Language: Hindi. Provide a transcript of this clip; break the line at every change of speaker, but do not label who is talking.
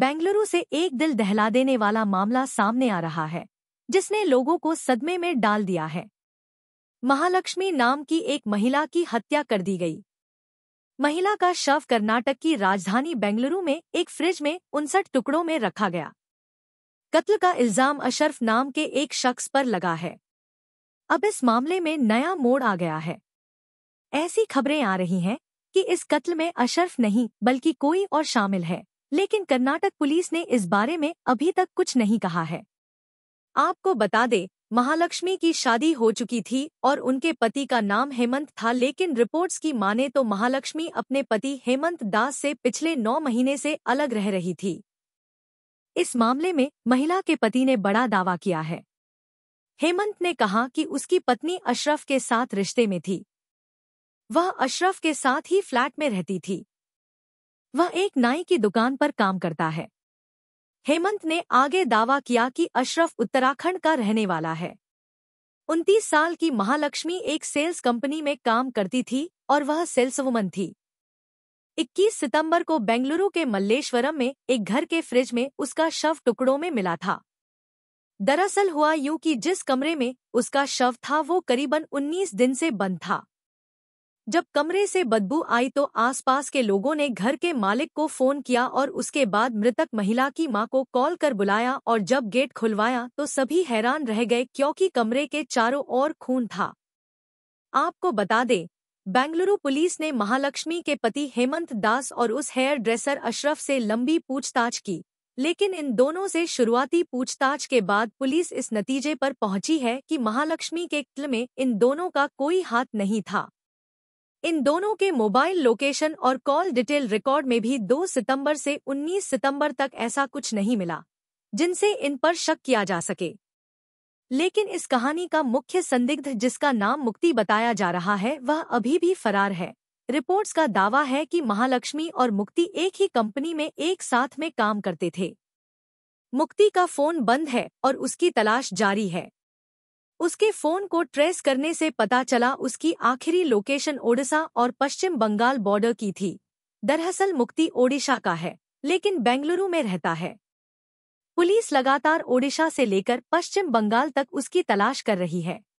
बेंगलुरु से एक दिल दहला देने वाला मामला सामने आ रहा है जिसने लोगों को सदमे में डाल दिया है महालक्ष्मी नाम की एक महिला की हत्या कर दी गई महिला का शव कर्नाटक की राजधानी बेंगलुरु में एक फ्रिज में उनसठ टुकड़ों में रखा गया कत्ल का इल्जाम अशरफ नाम के एक शख्स पर लगा है अब इस मामले में नया मोड़ आ गया है ऐसी खबरें आ रही हैं कि इस कत्ल में अशरफ नहीं बल्कि कोई और शामिल है लेकिन कर्नाटक पुलिस ने इस बारे में अभी तक कुछ नहीं कहा है आपको बता दे महालक्ष्मी की शादी हो चुकी थी और उनके पति का नाम हेमंत था लेकिन रिपोर्ट्स की माने तो महालक्ष्मी अपने पति हेमंत दास से पिछले नौ महीने से अलग रह रही थी इस मामले में महिला के पति ने बड़ा दावा किया है हेमंत ने कहा कि उसकी पत्नी अशरफ के साथ रिश्ते में थी वह अशरफ के साथ ही फ्लैट में रहती थी वह एक नाई की दुकान पर काम करता है हेमंत ने आगे दावा किया कि अशरफ उत्तराखंड का रहने वाला है उनतीस साल की महालक्ष्मी एक सेल्स कंपनी में काम करती थी और वह सेल्सवुमन थी 21 सितंबर को बेंगलुरु के मल्लेश्वरम में एक घर के फ्रिज में उसका शव टुकड़ों में मिला था दरअसल हुआ यूं कि जिस कमरे में उसका शव था वो करीबन 19 दिन से बंद था जब कमरे से बदबू आई तो आसपास के लोगों ने घर के मालिक को फोन किया और उसके बाद मृतक महिला की मां को कॉल कर बुलाया और जब गेट खुलवाया तो सभी हैरान रह गए क्योंकि कमरे के चारों ओर खून था आपको बता दें बेंगलुरु पुलिस ने महालक्ष्मी के पति हेमंत दास और उस हेयर ड्रेसर अशरफ से लंबी पूछताछ की लेकिन इन दोनों से शुरुआती पूछताछ के बाद पुलिस इस नतीजे पर पहुंची है कि महालक्ष्मी के कत्ल में इन दोनों का कोई हाथ नहीं था इन दोनों के मोबाइल लोकेशन और कॉल डिटेल रिकॉर्ड में भी 2 सितंबर से 19 सितंबर तक ऐसा कुछ नहीं मिला जिनसे इन पर शक किया जा सके लेकिन इस कहानी का मुख्य संदिग्ध जिसका नाम मुक्ति बताया जा रहा है वह अभी भी फरार है रिपोर्ट्स का दावा है कि महालक्ष्मी और मुक्ति एक ही कंपनी में एक साथ में काम करते थे मुक्ति का फोन बंद है और उसकी तलाश जारी है उसके फोन को ट्रेस करने से पता चला उसकी आखिरी लोकेशन ओडिशा और पश्चिम बंगाल बॉर्डर की थी दरअसल मुक्ति ओडिशा का है लेकिन बेंगलुरु में रहता है पुलिस लगातार ओडिशा से लेकर पश्चिम बंगाल तक उसकी तलाश कर रही है